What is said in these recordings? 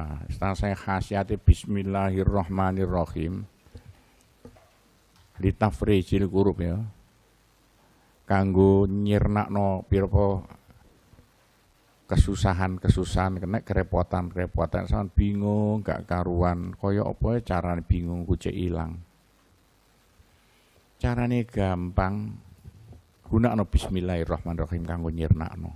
Nah, setelah saya khasiati Bismillahirrahmanirrahim. Litafrijil kurup ya. Kanggo no pirpo kesusahan-kesusahan, kena kerepotan-kerepotan, sama bingung, gak karuan, kaya apa ya caranya bingung kucek ilang. caranya gampang, no bismillahirrahmanirrahim kanggo no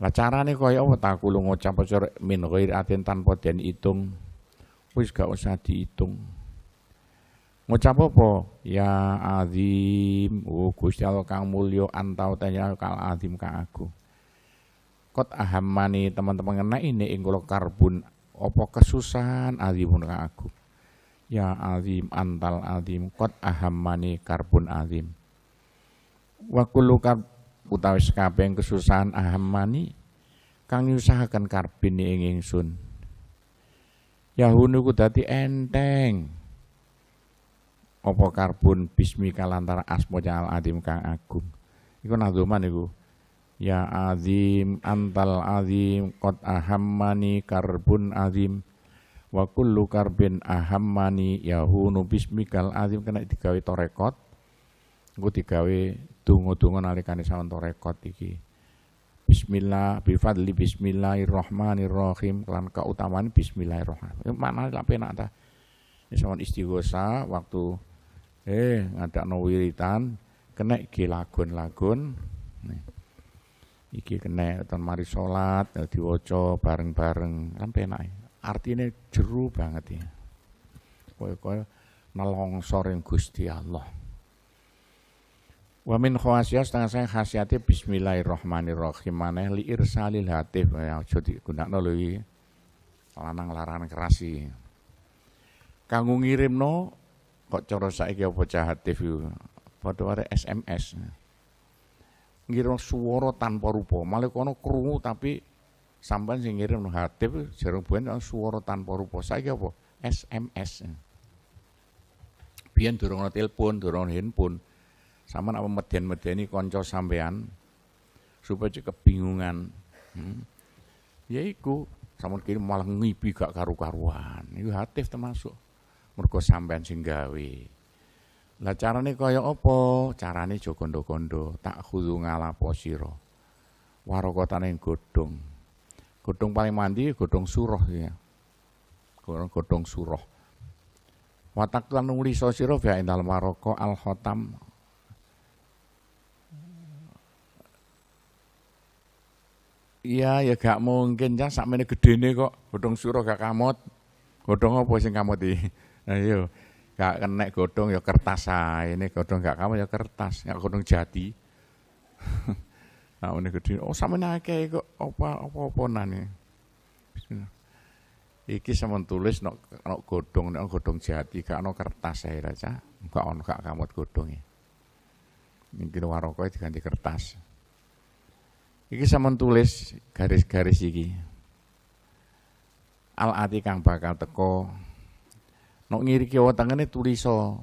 lah carane kaya apa ta kula ngucap min ghairi atin tanpa den hitung. Wis gak usah dihitung. Ngucap apa? Ya azim, oh Gusti Allah kang mulio antau tanya kal azim kang aku. Kot ahamani teman-teman kena ini ing kula karbun apa kesusahan azimun kang aku. Ya azim antal azim kot ahamani karbun azim. Wa kullu karbun utawi yang kesusahan ahmani kang nyusahaken karbine ing ingsun. Yahunu ku dadi enteng. Apa karbon bismi kalantar asma jal adim kang agung. Iku nadzuman iku. Ya azim antal azim qad ahammani karbun azim wa kullu karbin ahammani yahunu bismikal azim kena digawe torekot Iku digawe donga-donga nalikane sawentara rekod iki. Bismillah bifadli bismillahirrahmanirrahim lan kautamaan bismillahirrahmanirrahim. Ya, maknane lak penak ta. Ya, Sawon istighosa waktu eh ngadak no wiritan kena iki lagun-lagun. Iki kena ton mari sholat ya, diwoco bareng-bareng. Kan penak. Artinya jeru banget ya. Koyo-koyo nalongsor yang Gusti Allah. Wa min khawasiyah setengah saya khasiyati bismillahirrahmanirrahim maneh li irsalil hatif ya aja digunakan lho iki. Lanang larangan kerasi. ngirim no kok cara saiki apa cah hatif iku. Padha SMS. Ngirim suara tanpa rupa. Malah kono kru tapi Sampai sing ngirim hatif jero buan suara tanpa rupa. Saiki apa? SMS. Bian durung no telepon, durung handphone sama apa median medeni konco sampean supaya kebingungan hmm. ya iku sama kiri malah ngipi gak karu-karuan itu hatif termasuk mergo sampean singgawi lah carane kaya apa carane jo kondo-kondo tak khudhu posiro sira warokotane godong, godong paling mandi godong suruh ya godong suruh watak lan sosiro fi indal waroko al khotam Iya, ya gak mungkin ya gede nih kok godong suruh gak kamot. godong apa sing kamot iki? Ayo. Iya. Gak kenek godong ya kertas ae. Ini godong gak kamot ya kertas, ya godong jati. nah, ini gede. Oh, sampeyan akeh kok apa apa-apa nane. Iki sampean tulis nok godong godhong nok jati, gak ono kertas ae ra, Cak. Gak ono gak kamot Mungkin Iki warokake diganti kertas. Iki sama tulis garis-garis iki. Al ati kang bakal teko. Nok ngiri kiwa tengene tuliso.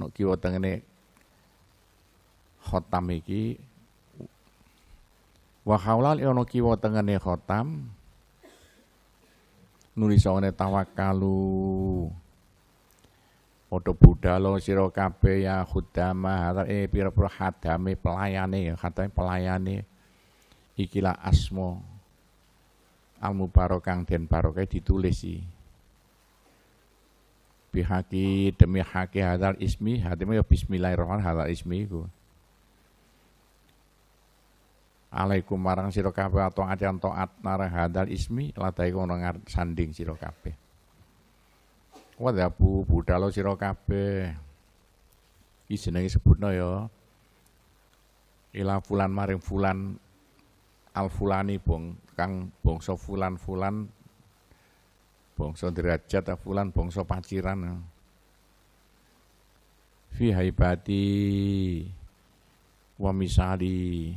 Nok kiwa tengene khotam iki. Wahaulal, haulal ya nok kiwa tengene khotam. Nulisone tawakalu. Odo lo sira kabeh ya khudama Eh, pira-pira hadame pelayane ya, pelayane ikilah asmo al mubarokang dan parokai ditulis sih bihaki demi haki hadal ismi hatimu ya bismillahirrahmanirrahim hadal ismi iku alaikum marang siro atau yang toat nara hadal ismi ku kono sanding sira kabeh wadhabu budalo sira kabeh iki sebutno ya ila fulan maring fulan alfulani bong kang bongso fulan-fulan bongso derajat ah, fulan bongso paciran ah. fi haibati wa misali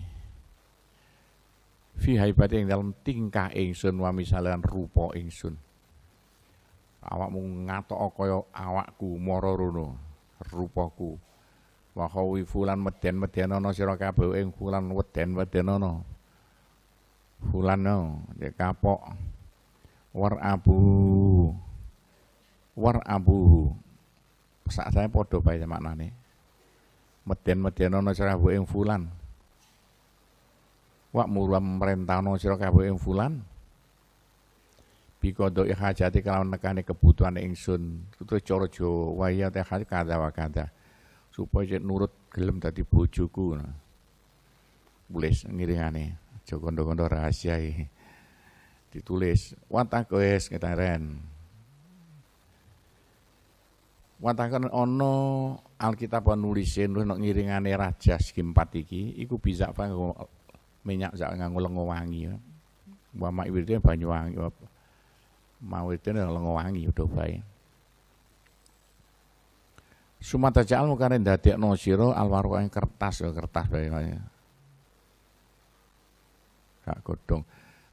fi haibati yang dalam tingkah ingsun wa rupo rupa ingsun awakmu ngatok kaya awakku mara rono rupaku wa fulan meden-meden ana sira kabeh ing fulan weden-weden ana fulano ya kapok war abu war abu Saat saya podo bae maknane meden-meden cerah bu ing fulan wak mulam merentahno cerah kabeh ing fulan bikodo ya hajati kalau nekane kebutuhan ingsun itu coro jo waya teh kada wa kada supaya nurut gelem tadi bujuku Boleh ngiringane aja kondo rahasia ini Ditulis ren. ketaren. kan ono Alkitab nulisin lu nak ngiringane raja skimpatiki iki iku bisa apa minyak zak nganggo lengo wangi. Wa ya. mak wirte banyu wangi. Mau itu lengo wangi udah baik. Sumata ja'al mukane ndadekno siro alwaru yang kertas ya, kertas banyak Kak godhong.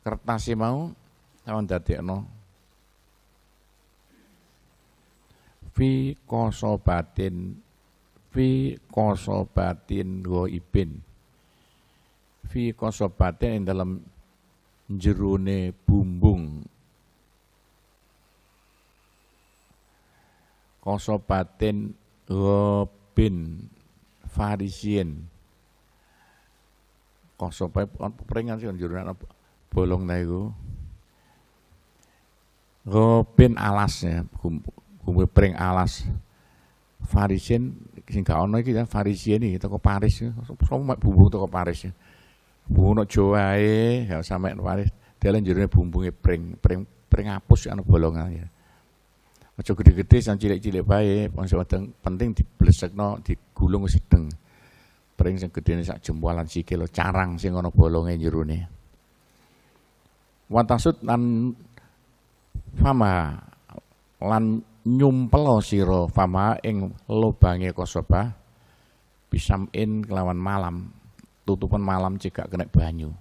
Kertas mau sampean dadekno. Fi kosobatin, fi kosobatin batin go ibin. Fi kosobatin batin ing dalam njerune bumbung. Kosobatin batin go bin farisien. kosong pae kon sih sing jero bolong ta iku. Gopin alas ya, kumbe pring alas. Farisien sing gak ono iki ya Farisien iki teko Paris. Ya. Sopo bumbu teko Paris. Ya. Bumbu nok Jawa ae, gak usah mek Paris. Dalan jerone bumbunge pring, pring pring apus ya, anu bolongan ya. Aja gede-gede sang cilik-cilik bae, penting diblesekno, digulung sedeng pring sing gedene sak jempolan sikil carang sing ana bolonge jerone watasut lan fama lan nyumpelo siro fama ing lobange kosoba bisam'in kelawan malam tutupan malam cekak kena banyu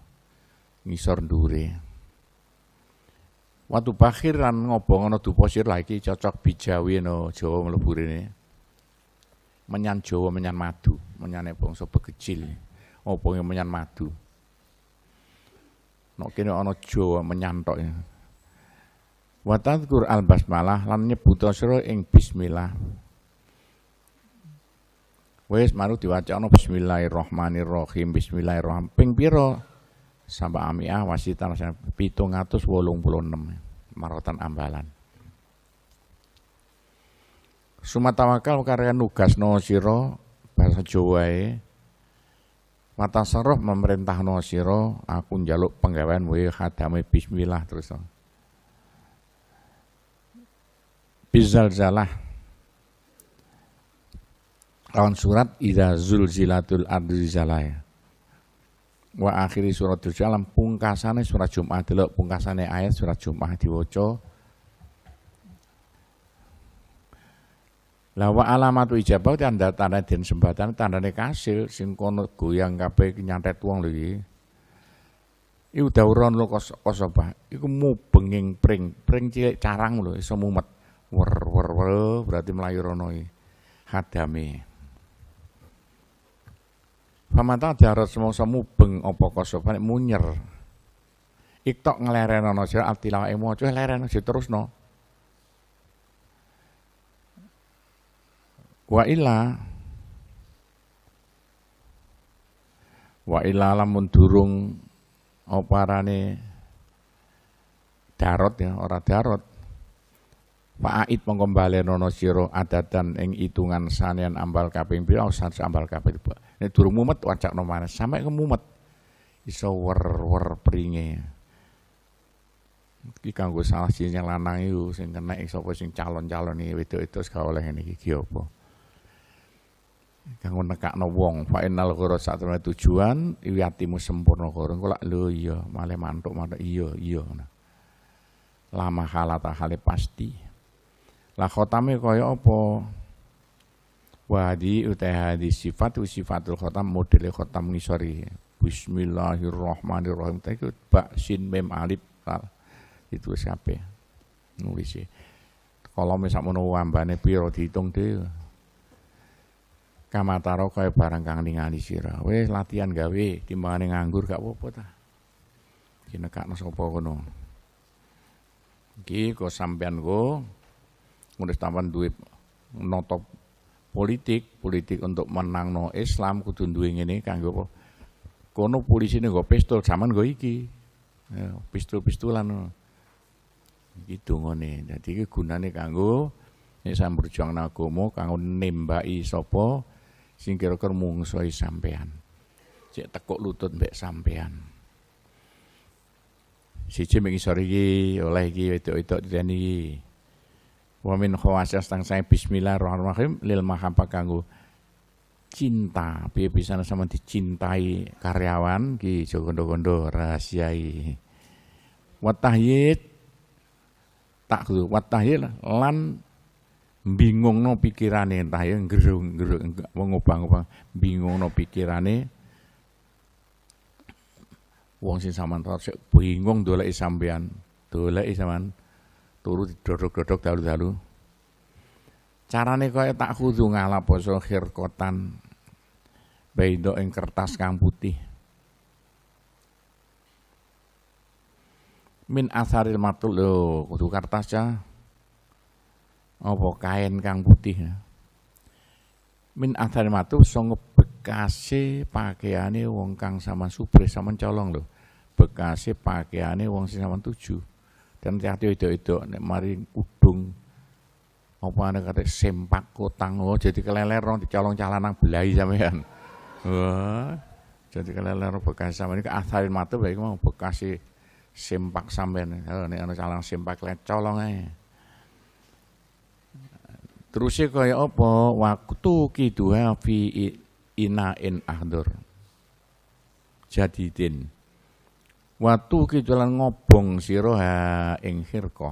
ngisor ndure Waktu bakhir lan ngobong ana dupa sira lagi cocok bijawi no Jawa mlebu rene menyan Jawa menyan madu menyane bangsa begecil apa yang menyan madu nek kene ana Jawa menyantok ya. wa tadkur al basmalah lan nyebut sira ing bismillah wis maru diwacana bismillahirrahmanirrahim bismillahirrahim ping pira samba amiah wasitan 786 marotan ambalan Sumatawakal karya no siro bahasa Jawa ya. Mata sarof memerintah nosiro, aku njaluk penggawaan we khadame bismillah terus. zalah. Lawan surat Ida Zilatul Ardi zalah Wa akhiri suratul Jalam Pungkasannya surat Jumaat. delok pungkasannya ayat surat Jumat diwaca Lah wa alamatu ijabah tanda tanda den sembatan tandane kasil sing kono goyang kabeh nyantet wong lho iki. Iku dauron lho kos kosoba. Iku penging pring, pring cilik carang lho iso mumet. Wer wer wer berarti mlayu rono iki. Hadame. Pamata darat semangsa mubeng apa kosoba nek munyer. Iktok ngelerenono sira atilawae maca terus terusno. Wa ila Wa ila lamun durung oparane darot ya ora darot Fa'aid mengkembali nono siro adatan dan ing hitungan sanian ambal kaping pira usah ambal kaping pira. Ini durung mumet wacak nomane sampai ke mumet. Iso wer wer pringe. Iki kanggo salah sinyal lanang iku sing kena iso sing calon-calon iki wedok-wedok gak oleh ngene iki apa. kang nekakno wong final karo satemene tujuan iwiatimu sempurna karo kok lho iya male mantuk mantuk iya iya lama halata hale pasti la khotame kaya apa wadi utai hadi sifat sifatul khotam modele khotam ngisori bismillahirrahmanirrahim taiku bak sin mim alif itu sampe nulis e kolome sak menawa ambane piro diitung dhewe kamataro kaya barang kang ningali sira. Wis latihan gawe timbangane nganggur gak apa-apa ta. Iki nekakno sapa kono. Iki kok sampean go ngurus tampan duit notop politik, politik untuk no Islam kudu duwe ngene kanggo apa? Kono polisine nggo pistol zaman nggo iki. Ya, pistol-pistolan. jadi dongane. Dadi iki gunane kanggo ini sampeyan berjuang kang kanggo nembai sopo sing kira-kira mungsoi sampean. Cek tekuk lutut mbek sampean. Siji mengi sore iki oleh iki wedok-wedok diteni iki. Wa min khawasas bismillahirrahmanirrahim lil mahabbah kanggo cinta piye bisa sama dicintai karyawan ki jogondo gondo rahasiai watahyid tak watahyid lan bingung no pikirane entah ya ngerung-ngerung wong obang bingung no pikirane wong sing saman terus, bingung doleki sampean doleki saman, turu didodok-dodok dalu-dalu carane kaya tak kudu ngalap poso kotan, baido ing kertas kang putih min asaril matul lo kudu kertas cah apa kain kang putih min athari matu songo bekase pakaiane wong kang sama supre sama colong lho bekase pakaiane wong sing sama tuju dan hati itu-itu nek mari udung apa ana kate sempak kotang oh jadi keleler rong oh, dicolong calanang belai sampean wah jadi keleler bekas sama ini athari matu baik mau bekasi sempak sampean nek ana calang sempak colong ae Terusnya kaya apa? Waktu kiduha fi inain ahdur. Jadidin. Watu kidulan ngobong siroha ing khirkoh.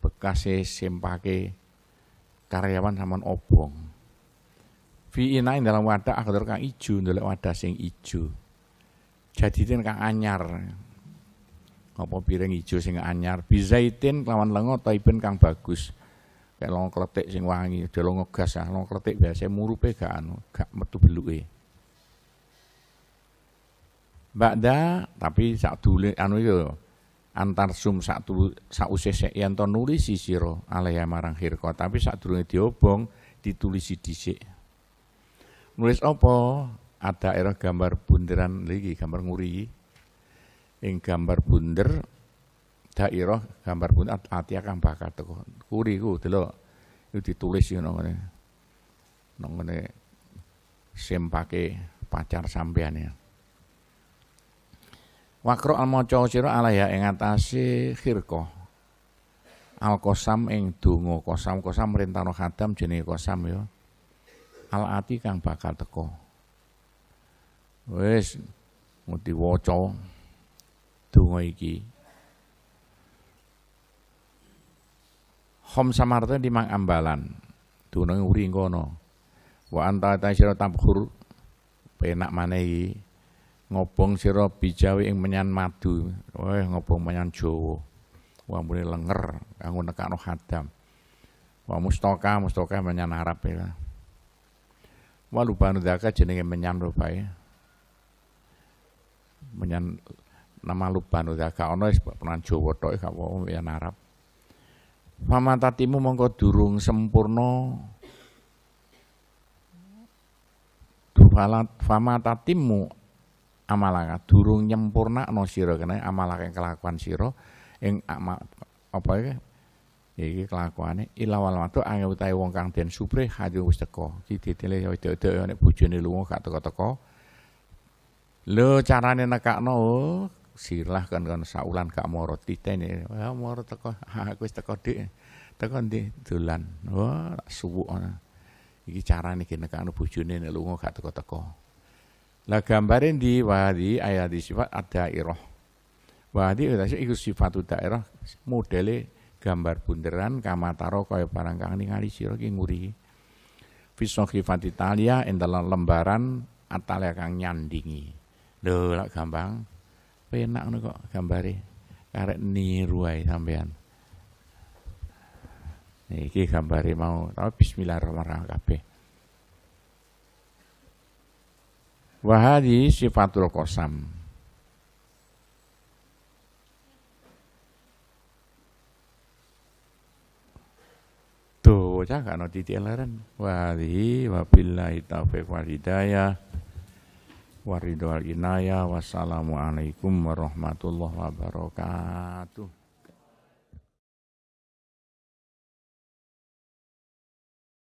Bekase sempake karyawan saman obong. Fi inain dalam wadah ahdur kang ijo, dalam wadah sing ijo. Jadidin kang anyar. Apa piring ijo sing anyar. Bizaitin lawan lengo taibin kang bagus. Kayak long kletik sing wangi, long ngegas ya, long kletik biasa murupe gak anu, gak metu beluke. Ba'da tapi saat dulu, anu itu antar sum saat saat usia usese yang tahu nulis siro alaiha marang hirko tapi sak durunge diobong di dhisik. Nulis opo Ada era gambar bunderan lagi, gambar nguri. Ing gambar bunder daerah gambar pun Ati kang bakal teko kuri ku delok itu ditulis yo nongone nongone sim pake pacar sampean ya Wakro al maca sira alaiha ing atase khirqa. Al kosam ing kosam kosam merintah rentano khadam jenis kosam ya. Al ati kang bakal teko. wes ngerti waca donga iki Khom samarta di Mang Ambalan. Dunung uri kono. Wa anta ta sira tabkhur penak mana iki. Ngobong sira bijawi ing menyan madu. Wah ngobong menyan Jawa. wa mulai lenger kanggo nekakno hadam. Wa mustaka mustaka menyan Arab ya. E. Walubanu daka jenenge menyan rupae. Menyan nama Lubanu daka ono wis penan Jawa tok e, gak apa-apa menyan Arab. pamatatimu mongko durung sempurna durfalat pamatatimu amalaka durung nyempurna no sira kene amalake kelakuan sira ing apa iki iki kelakuane ilawal watu angel utahe wong kang den supre hayu wis teko iki ditele wedok-wedok nek bojone lunga gak teko-teko lho carane nekakno oh, silah kan kan saulan gak moro ini, ya, ya moro teko aku wis teko dik teko ndi dolan wah suwuk ana iki carane iki nekakno bojone nek lunga gak teko-teko lah gambare ndi wadi ayat di sifat ada iroh wadi utasih iku sifat daerah modele gambar bunderan kamataro kaya barang kang ningali sira ki nguri fisokhifat Italia entalan lembaran atalia kang nyandingi lho lah gampang penak nih kok karet karek niru ae sampean iki gambari mau tapi bismillahirrahmanirrahim kabeh kape wahadi sifatul kosam Tuh, cah gak no titik leren. Wa taufiq wal waridwal inayah wassalamualaikum warahmatullahi wabarakatuh